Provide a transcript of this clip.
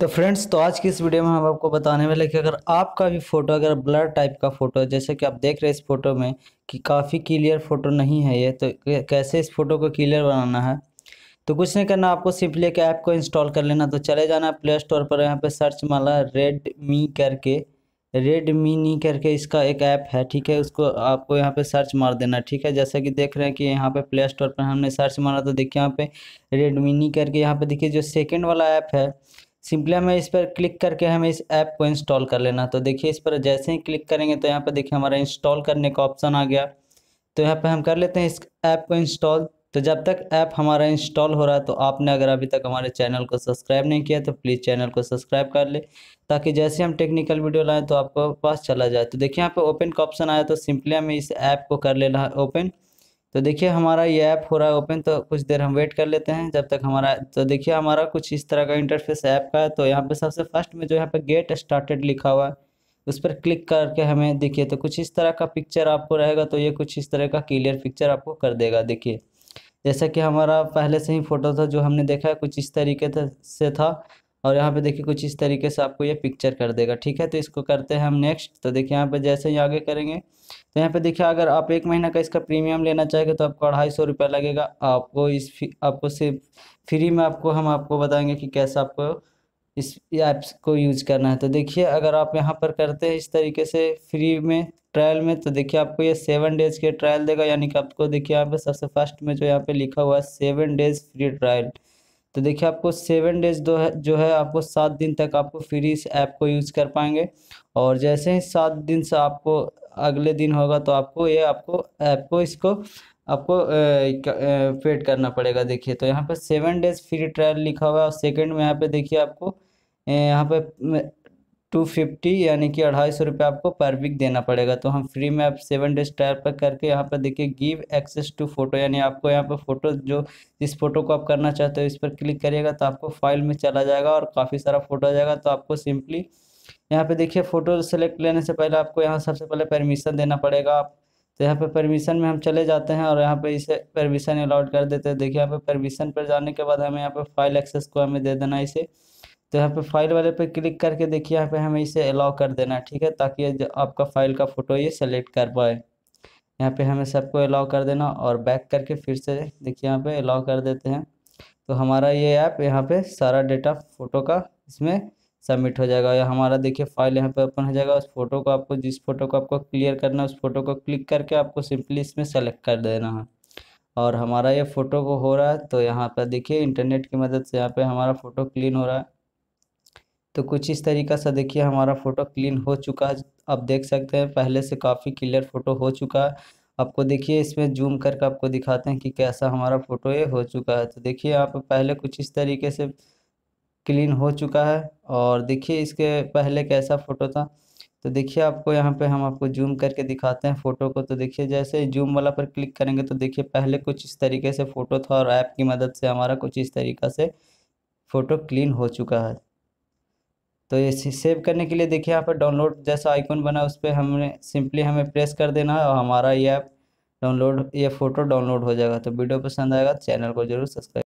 तो फ्रेंड्स तो आज की इस वीडियो में हम आपको बताने वाले कि अगर आपका भी फ़ोटो अगर ब्लर टाइप का फ़ोटो है जैसे कि आप देख रहे हैं इस फोटो में कि काफ़ी क्लियर फ़ोटो नहीं है ये तो कैसे इस फ़ोटो को क्लियर बनाना है तो कुछ नहीं करना आपको सिंपली एक ऐप को इंस्टॉल कर लेना तो चले जाना प्ले स्टोर पर यहाँ पर सर्च माला रेड मी करके रेड नी करके इसका एक ऐप है ठीक है उसको आपको यहाँ पे सर्च मार देना ठीक है जैसा कि देख रहे हैं कि यहाँ पे प्ले स्टोर पर हमने सर्च मारा तो देखिए यहाँ पे रेड नी करके यहाँ पे देखिए जो सेकंड वाला ऐप है सिंपली हमें इस पर क्लिक करके हमें इस ऐप को इंस्टॉल कर लेना तो देखिए इस पर जैसे ही क्लिक करेंगे तो यहाँ पर देखिए हमारा इंस्टॉल करने का ऑप्शन आ गया तो यहाँ पर हम कर लेते हैं इस ऐप को इंस्टॉल तो जब तक ऐप हमारा इंस्टॉल हो रहा है तो आपने अगर अभी तक हमारे चैनल को सब्सक्राइब नहीं किया तो प्लीज़ चैनल को सब्सक्राइब कर ले ताकि जैसे हम टेक्निकल वीडियो लाएँ तो आपको पास चला जाए तो देखिए यहाँ पर ओपन का ऑप्शन आया तो सिंपली हमें इस ऐप को कर लेना है ओपन तो देखिए हमारा ये ऐप हो रहा है ओपन तो कुछ देर हम वेट कर लेते हैं जब तक हमारा तो देखिए हमारा कुछ इस तरह का इंटरफेस ऐप का है तो यहाँ पे सबसे फर्स्ट में जो यहाँ पे गेट स्टार्टेड लिखा हुआ है उस पर क्लिक करके हमें देखिए तो कुछ इस तरह का पिक्चर आपको रहेगा तो ये कुछ इस तरह का क्लियर पिक्चर आपको कर देगा देखिए जैसा कि हमारा पहले से ही फ़ोटो था जो हमने देखा है कुछ इस तरीके से था और यहाँ पे देखिए कुछ इस तरीके से आपको ये पिक्चर कर देगा ठीक है तो इसको करते हैं हम नेक्स्ट तो देखिए यहाँ पे जैसे ही आगे करेंगे तो यहाँ पे देखिए अगर आप एक महीना का इसका प्रीमियम लेना चाहेंगे तो आपको अढ़ाई सौ रुपया लगेगा आपको इस आपको सिर्फ फ्री में आपको हम आपको बताएंगे कि कैसे आपको इस ऐप्स को यूज करना है तो देखिए अगर आप यहाँ पर करते हैं इस तरीके से फ्री में ट्रायल में तो देखिए आपको ये सेवन डेज के ट्रायल देगा यानी कि आपको देखिए यहाँ पे सबसे फर्स्ट में जो यहाँ पे लिखा हुआ है सेवन डेज फ्री ट्रायल तो देखिए आपको सेवन डेज दो है जो है आपको सात दिन तक आपको फ्री इस ऐप को यूज़ कर पाएंगे और जैसे ही सात दिन से आपको अगले दिन होगा तो आपको ये आपको ऐप को इसको आपको पेड करना पड़ेगा देखिए तो यहाँ पर सेवन डेज फ्री ट्रायल लिखा हुआ है और सेकेंड में यहाँ पे देखिए आपको यहाँ पे टू फिफ्टी यानी कि अढ़ाई सौ रुपये आपको पर वीक देना पड़ेगा तो हम फ्री में आप सेवन डेज ट्रायल पर करके यहाँ पर देखिए गिव एक्सेस टू फोटो यानी आपको यहाँ पर फोटो जो जिस फोटो को आप करना चाहते हो इस पर क्लिक करिएगा तो आपको फाइल में चला जाएगा और काफ़ी सारा फोटो आ जाएगा तो आपको सिंपली यहाँ पे देखिए फ़ोटो सेलेक्ट लेने से पहले आपको यहाँ सबसे पहले परमिशन देना पड़ेगा आप तो यहाँ पर परमिशन में हम चले जाते हैं और यहाँ पर इसे परमिशन अलाउड कर देते हैं देखिए यहाँ पर परमिशन पर जाने के बाद हमें यहाँ पर फाइल एक्सेस को हमें दे देना इसे तो यहाँ पे फाइल वाले पे क्लिक करके देखिए यहाँ पे हमें इसे अलाउ कर देना है ठीक है ताकि आपका फाइल का फ़ोटो ये सेलेक्ट कर पाए यहाँ पे हमें सबको अलाउ कर देना और बैक करके फिर से देखिए यहाँ पे अलाउ कर देते हैं तो हमारा ये ऐप यहाँ पे सारा डेटा फ़ोटो का इसमें सबमिट हो जाएगा या हमारा देखिए फाइल यहाँ पे ओपन हो जाएगा उस फोटो को आपको जिस फोटो को आपको क्लियर करना है उस फोटो को क्लिक करके आपको सिंपली इसमें सेलेक्ट कर देना है और हमारा ये फ़ोटो को हो रहा है तो यहाँ पर देखिए इंटरनेट की मदद से यहाँ पे हमारा फ़ोटो क्लीन हो रहा है तो कुछ इस तरीका से देखिए हमारा फ़ोटो क्लीन हो चुका है आप देख सकते हैं पहले से काफ़ी क्लियर फ़ोटो हो चुका है आपको देखिए इसमें जूम करके आपको दिखाते हैं कि कैसा हमारा फ़ोटो ये हो चुका है तो देखिए यहाँ पर पहले कुछ इस तरीके से क्लीन हो चुका है और देखिए इसके पहले कैसा फ़ोटो था तो देखिए आपको यहाँ पे हम आपको जूम करके दिखाते हैं फ़ोटो को तो देखिए जैसे जूम वाला पर क्लिक करेंगे तो देखिए पहले कुछ इस तरीके से फ़ोटो था और ऐप की मदद से हमारा कुछ इस तरीका से फ़ोटो क्लीन हो चुका है तो ये सेव करने के लिए देखिए यहाँ पर डाउनलोड जैसा आइकॉन बना उस पर हमने सिंपली हमें प्रेस कर देना है और हमारा ये ऐप डाउनलोड ये फ़ोटो डाउनलोड हो जाएगा तो वीडियो पसंद आएगा चैनल तो को जरूर सब्सक्राइब